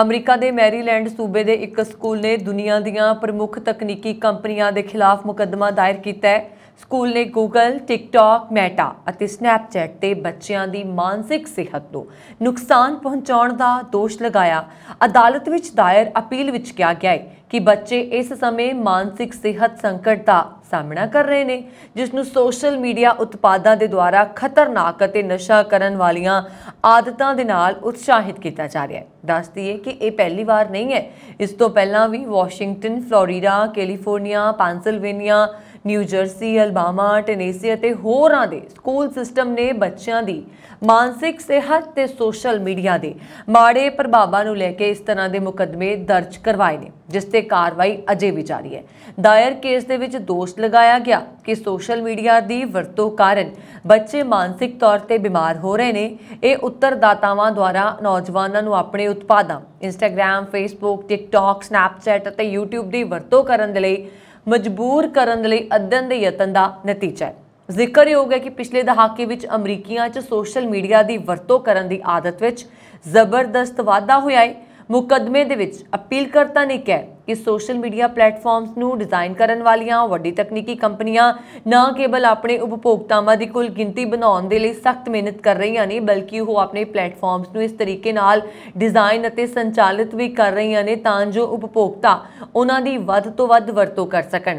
America ਦੇ Maryland ਸੂਬੇ ਦੇ ਇੱਕ ਸਕੂਲ ਨੇ ਦੁਨੀਆ ਦੀਆਂ ਪ੍ਰਮੁੱਖ ਤਕਨੀਕੀ ਕੰਪਨੀਆਂ ਦੇ ਖਿਲਾਫ ਮੁਕੱਦਮਾ ਦਾਇਰ ਕੀਤਾ ਹੈ ਸਕੂਲ ਨੇ Google, TikTok, Meta ਅਤੇ Snapchat ਤੇ ਬੱਚਿਆਂ ਦੀ ਮਾਨਸਿਕ ਸਿਹਤ ਨੂੰ ਨੁਕਸਾਨ ਪਹੁੰਚਾਉਣ ਦਾ ਦੋਸ਼ ਲਗਾਇਆ ਅਦਾਲਤ ਵਿੱਚ ਦਾਇਰ ਅਪੀਲ ਵਿੱਚ ਕਿਹਾ ਗਿਆ ਹੈ ਕਿ ਬੱਚੇ ਇਸ ਸਮੇਂ ਮਾਨਸਿਕ ਸਿਹਤ ਸੰਕਟ ਦਾ ਸਾਹਮਣਾ ਕਰ ਰਹੇ ਨੇ ਜਿਸ ਨੂੰ ਸੋਸ਼ਲ ਮੀਡੀਆ ਉਤਪਾਦਾਂ ਦੇ ਦੁਆਰਾ ਖਤਰਨਾਕ ਅਤੇ ਨਸ਼ਾ ਕਰਨ ਵਾਲੀਆਂ ਆਦਤਾਂ ਦੇ ਨਾਲ ਉਤਸ਼ਾਹਿਤ ਕੀਤਾ ਜਾ ਰਿਹਾ ਹੈ ਦੱਸ ਦਈਏ ਕਿ ਇਹ ਪਹਿਲੀ ਵਾਰ ਨਹੀਂ ਹੈ ਇਸ ਤੋਂ ਪਹਿਲਾਂ ਵੀ Washington Florida California Pennsylvania New Jersey Alabama Tennessee ਅਤੇ ਹੋਰਾਂ ਦੇ ਸਕੂਲ ਸਿਸਟਮ ਨੇ ਬੱਚਿਆਂ ਦੀ ਮਾਨਸਿਕ ਸਿਹਤ ਤੇ ਸੋਸ਼ਲ ਮੀਡੀਆ ਦੇ ਮਾੜੇ ਪ੍ਰਭਾਵਾਂ ਨੂੰ ਲੈ ਕੇ ਇਸ ਤਰ੍ਹਾਂ ਦੇ ਮੁਕਦਮੇ ਦਰਜ ਕਰਵਾਏ ਨੇ ਜਿਸ ਤੇ ਕਾਰਵਾਈ ਅਜੇ ਵੀ ਜਾਰੀ ਹੈ ਦਾਇਰ ਕੇਸ ਦੇ ਵਿੱਚ ਦੋਸ਼ ਲਗਾਇਆ ਗਿਆ ਕਿ ਸੋਸ਼ਲ ਮੀਡੀਆ ਦੀ ਵਰਤੋਂ ਕਾਰਨ ਬੱਚੇ ਮਾਨਸਿਕ ਤੌਰ ਤੇ ਬਿਮਾਰ ਹੋ ਰਹੇ ਨੇ ਇਹ ਉੱਤਰਦਾਤਾਵਾਂ ਦੁਆਰਾ ਨੌਜਵਾਨਾਂ ਨੂੰ ਆਪਣੇ ਉਤਪਾਦਾਂ ਇੰਸਟਾਗ੍ਰam ਫੇਸਬੁੱਕ ਟਿਕਟੌਕ ਸਨੈਪਚੈਟ ਅਤੇ YouTube ਦੀ ਵਰਤੋਂ ਕਰਨ ਦੇ ਲਈ ਮਜਬੂਰ ਕਰਨ ਦੇ ਲਈ ਅਧਨ ਦੇ ਯਤਨ ਦਾ ਨਤੀਜਾ ਹੈ ਜ਼ਿਕਰਯੋਗ ਹੈ ਕਿ ਪਿਛਲੇ ਦਹਾਕੇ ਵਿੱਚ ਅਮਰੀਕੀਆਂ 'ਚ ਸੋਸ਼ਲ ਮੀਡੀਆ ਦੀ ਵਰਤੋਂ ਕਰਨ ਦੀ ਆਦਤ ਵਿੱਚ ਜ਼ਬਰਦਸਤ ਵਾਧਾ ਹੋਇਆ ਹੈ ਮੁਕਦਮੇ ਦੇ ਵਿੱਚ ਅਪੀਲ ਕਰਤਾ ਨੇ ਕਿਹਾ ਕਿ ਸੋਸ਼ਲ ਮੀਡੀਆ ਪਲੇਟਫਾਰਮਸ ਨੂੰ ਡਿਜ਼ਾਈਨ ਕਰਨ ਵਾਲੀਆਂ ਵੱਡੀ ਤਕਨੀਕੀ ਕੰਪਨੀਆਂ ਨਾ ਕੇਵਲ ਆਪਣੇ ਉਪਭੋਗਤਾਵਾਂ ਦੀ ਕੁੱਲ ਗਿਣਤੀ ਬਣਾਉਣ ਦੇ ਲਈ ਸਖਤ ਮਿਹਨਤ ਕਰ ਰਹੀਆਂ ਨੇ ਬਲਕਿ ਉਹ ਆਪਣੇ ਪਲੇਟਫਾਰਮਸ ਨੂੰ ਇਸ ਤਰੀਕੇ ਨਾਲ ਡਿਜ਼ਾਈਨ ਅਤੇ ਸੰਚਾਲਿਤ ਵੀ ਕਰ ਰਹੀਆਂ ਨੇ ਤਾਂ ਜੋ ਉਪਭੋਗਤਾ ਉਹਨਾਂ ਦੀ ਵੱਧ ਤੋਂ ਵੱਧ ਵਰਤੋਂ ਕਰ ਸਕਣ